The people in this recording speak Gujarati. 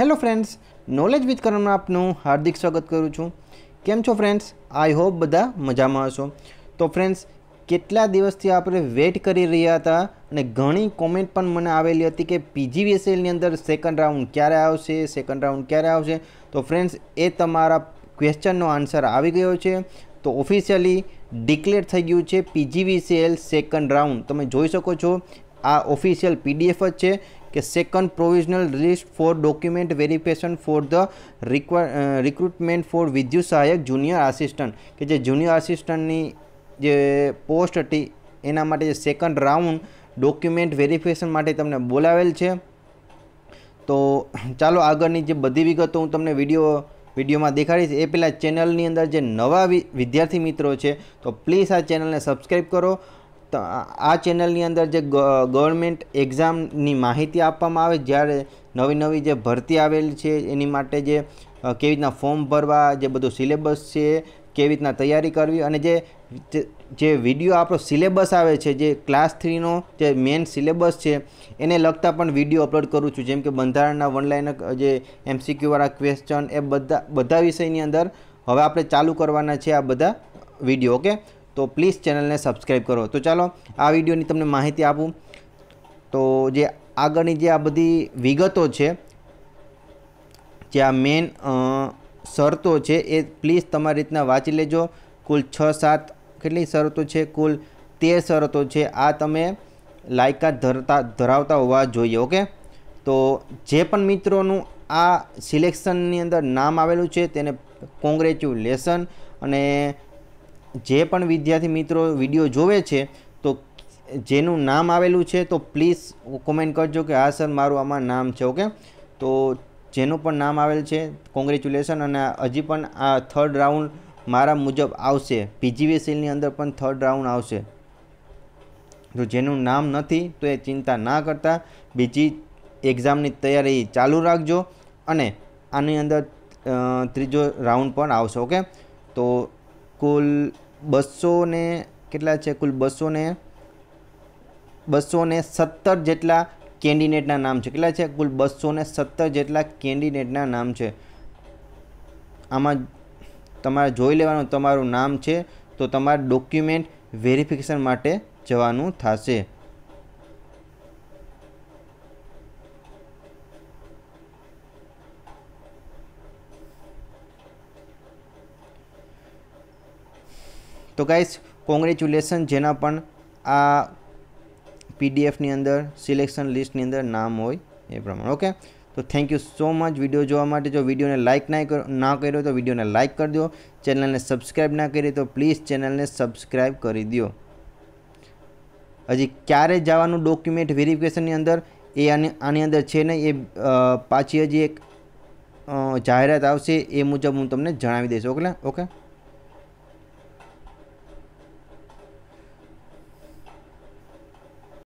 હેલો ફ્રેન્ડ્સ નોલેજ વિથ કરણમાં આપનું હાર્દિક સ્વાગત કરું છું કેમ છો ફ્રેન્ડ્સ આઈ હોપ બધા મજામાં હશો તો ફ્રેન્ડ્સ કેટલા દિવસથી આપણે વેટ કરી રહ્યા હતા અને ઘણી કોમેન્ટ પણ મને આવેલી હતી કે પીજી પીજીવીએસએલની અંદર સેકન્ડ રાઉન્ડ ક્યારે આવશે સેકન્ડ રાઉન્ડ ક્યારે આવશે તો ફ્રેન્ડ્સ એ તમારા ક્વેશ્ચનનો આન્સર આવી ગયો છે તો ઓફિશિયલી ડિક્લેર થઈ ગયું છે પીજીવીસીએલ સેકન્ડ રાઉન્ડ તમે જોઈ શકો છો આ ઓફિશિયલ પીડીએફ જ છે કે second provisional release for document verification for the recruitment for વિદ્યુત સહાયક જુનિયર આસિસ્ટન્ટ કે જે જુનિયર આસિસ્ટન્ટની જે પોસ્ટ હતી એના માટે જે સેકન્ડ રાઉન્ડ ડોક્યુમેન્ટ વેરિફિકેશન માટે તમને બોલાવેલ છે તો ચાલો આગળની જે બધી વિગતો હું તમને વિડીયો વિડીયોમાં દેખાડીશ એ પહેલાં ચેનલની અંદર જે નવા વિદ્યાર્થી મિત્રો છે તો પ્લીઝ આ ચેનલને સબસ્ક્રાઈબ કરો આ ચેનલની અંદર જે ગવર્મેન્ટ એક્ઝામની માહિતી આપવામાં આવે જ્યારે નવી નવી જે ભરતી આવેલી છે એની માટે જે કેવી રીતના ફોર્મ ભરવા જે બધું સિલેબસ છે કેવી રીતના તૈયારી કરવી અને જે જે વિડીયો આપણો સિલેબસ આવે છે જે ક્લાસ થ્રીનો જે મેઇન સિલેબસ છે એને લગતા પણ વિડીયો અપલોડ કરું છું જેમ કે બંધારણના વનલાઈનર જે એમસીક્યુવાળા ક્વેશ્ચન એ બધા બધા વિષયની અંદર હવે આપણે ચાલુ કરવાના છે આ બધા વિડીયો ઓકે તો પ્લીઝ ચેનલને સબસ્ક્રાઈબ કરો તો ચાલો આ વિડીયોની તમને માહિતી આપું તો જે આગળની જે આ બધી વિગતો છે જે આ મેન શરતો છે એ પ્લીઝ તમારી રીતના વાંચી લેજો કુલ છ સાત કેટલી શરતો છે કુલ તેર શરતો છે આ તમે લાયકાત ધરતા ધરાવતા હોવા જોઈએ ઓકે તો જે પણ મિત્રોનું આ સિલેક્શનની અંદર નામ આવેલું છે તેને કોંગ્રેચ્યુલેશન અને જે પણ વિદ્યાર્થી મિત્રો વિડીયો જોવે છે તો જેનું નામ આવેલું છે તો પ્લીઝ કોમેન્ટ કરજો કે હા સર મારું આમાં નામ છે ઓકે તો જેનું પણ નામ આવેલ છે કોંગ્રેચ્યુલેશન અને હજી પણ આ થર્ડ રાઉન્ડ મારા મુજબ આવશે પીજીવીસીલની અંદર પણ થર્ડ રાઉન્ડ આવશે તો જેનું નામ નથી તો એ ચિંતા ના કરતા બીજી એક્ઝામની તૈયારી ચાલુ રાખજો અને આની અંદર ત્રીજો રાઉન્ડ પણ આવશે ઓકે તો કુલ બસો ને કેટલા છે કુલ બસો ને બસો ને સત્તર જેટલા કેન્ડિડેટના નામ છે કેટલા છે કુલ બસો ને સત્તર જેટલા કેન્ડિડેટના નામ છે આમાં તમારે જોઈ લેવાનું તમારું નામ છે તો તમારે ડોક્યુમેન્ટ વેરિફિકેશન માટે જવાનું થશે તો ગાઈસ કોંગ્રેચ્યુલેશન જેના પણ આ પીડીએફ ની અંદર સિલેક્શન લિસ્ટ ની અંદર નામ હોય એ ભ્રામણ ઓકે તો thank you so much video જોવા માટે જો વિડિયોને લાઈક ના કર્યો તો વિડિયોને લાઈક કરી દો ચેનલને સબસ્ક્રાઇબ ના કરી તો પ્લીઝ ચેનલને સબસ્ક્રાઇબ કરી દો અજી ક્યારે જવાનું ડોક્યુમેન્ટ વેરીફિકેશન ની અંદર એ આની અંદર છે ને એ પાછે અજી એક જાહેરાત આવશે એ મુજો હું તમને જણાવી દઈશ ઓકે ઓકે